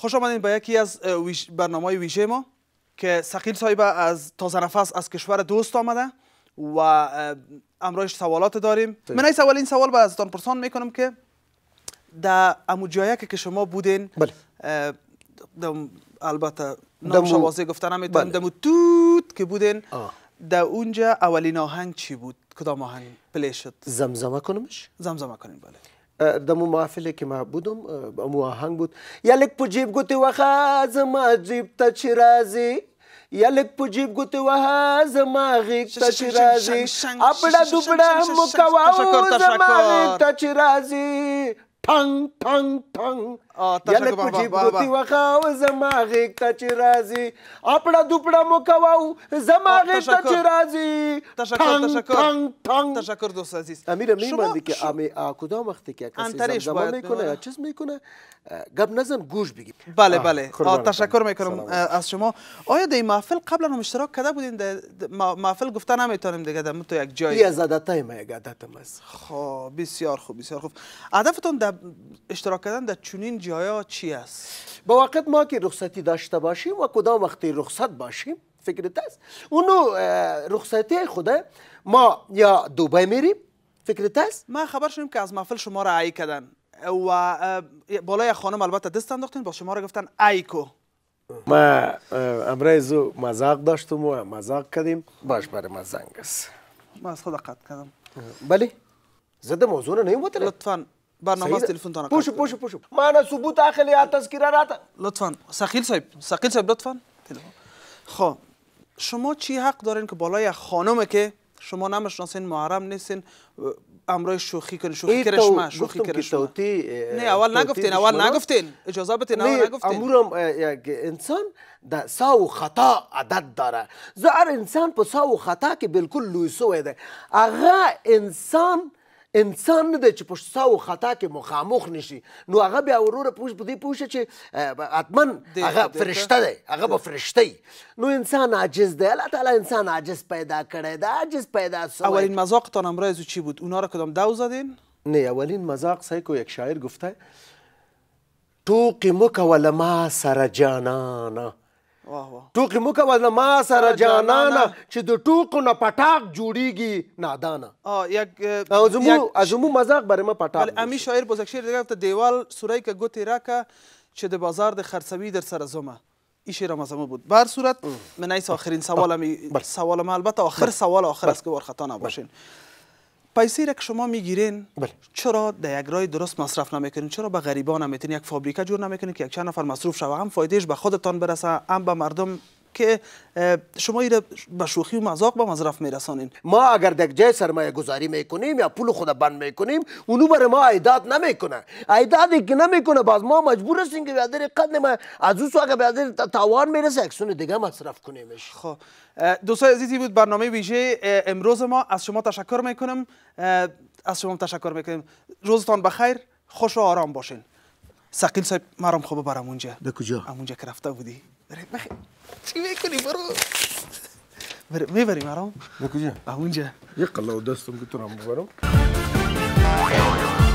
خوش آمدین به یکی از ویش برنامه ویژه ما که سقیل صاحبه از تازه نفس از کشور دوست آمده و امرایش سوالات داریم من این سوال این سوال به ازتان پرسان میکنم که در امو جایه که شما بودین بله. البته نام شوازه گفته نمیتونم بله. دمو توت که بودین در اونجا اولین آهنگ چی بود؟ کدام آهنگ پلی شد؟ زمزمه کنمش؟ زمزمه کنیم بله دمو محافله کې ما بودم مو آهنگ بود یا لک په جیب ګوتې وخه زما جیب ته چې راځي یا لک په جیب ګوتې وخه زما غیږ ته چې راځي اپړه دوپړه مو کوه زما غیږ ته چې راځي ټنګ ټنګ ټنګ یا کوچی چې و خاو زما غیږ ته چې راځي اپړه دوپړه مو کوو زما غیږ ته چې تشکر تشکر تشکر دوست عزیز امیر میبندی که امی کدام وقتی که کسی زمان میکنه چیز میکنه گپ نزن گوش بگی بله بله تشکر میکنم از شما آیا در محفل قبلا هم اشتراک کده بودین در محفل گفته نمیتونیم دیگه در تو یک جایی از عادتای ما یک عادت است خب بسیار خوب بسیار خوب هدفتون در اشتراک کردن در جایا چی است با وقت ما که رخصتی داشته باشیم و کدام وقتی رخصت باشیم فکرت است اونو رخصتی خوده ما یا دوبه میریم فکرت ما خبر شدیم که از محفل شما را عی کردن و بالای خانم البته دست انداختین با شما را گفتن ایکو ما امروز مزاق داشتم و مزاق کردیم باش برای ما زنگ است ما از کردم بله زده موضوع نه نیم لطفا برنامه است تلفن تان پوشو پوشو پوشو ما نه ثبوت اخلی یا تذکره رات لطفا سخیل صاحب سقیل صاحب لطفا خب شما چی حق دارین که بالای خانم که شما نمیشناسین محرم نیستین امرای شوخی کن شوخی کرش ما شوخی کرش نه اول نگفتین اول نگفتین اجازه بتین اول نگفتین امورم انسان د سا و خطا عادت داره زه انسان په سا و خطا که بالکل لویسو سوی دی انسان انسان نه دی چې په شسا او خطا کې مخامخ نشي نو هغه بیا وروره پوه په دې پوه شه چې حتما هغه فرشته دی هغه به فرشته نو انسان عاجز دی الله تعالی انسان عاجز پیدا کړی دی عاجز پیدا سوی اولین مذاقتان هم رایزو چی بود اونا را کدام دو زدین؟ نه اولین مذاق سعی کو یک شاعر گفته توقی مکول ما سر جانانا ټوکې مو کوه زما سره جانانه چې د ټوکو نه پټاک جوړیږي نادانه او زمو مذاق برای ما پټاک امی شاعر بزرگشیر دیگر تا دیوال سورای که گوتی را که چه ده بازار ده خرسوی در سر زمه این شعر مزمه بود بر صورت من ایس آخرین سوالم سوالم البته آخر سوال آخر است که وارخطا نباشین پیسه را که شما میگیرین بله. چرا در یک رای درست مصرف نمیکنین چرا به غریبان نمیتین یک فابریکه جور نمیکنین که یک چند نفر مصروف شوه هم فایدهش به خودتان برسه هم به مردم که شما این به شوخی و مذاق به مصرف میرسانین ما اگر در جای سرمایه گذاری میکنیم یا پول خود بند میکنیم اونو بر ما ایداد نمیکنه ایدادی که نمیکنه باز ما مجبور هستیم که بیادر قد ما از اون بعد بیادر تاوان میرسه اکسون دیگه مصرف کنیمش خب دوستای عزیزی بود برنامه ویژه امروز ما از شما تشکر میکنم از شما تشکر میکنیم روزتان بخیر خوش و آرام باشین سقیل صاحب مرام خوبه برام اونجا ده کجا؟ همونجا که رفته بودی بره بخی چی میکنی برو بره میبری مرام ده کجا؟ اونجا یک قلعه دستم که تو برام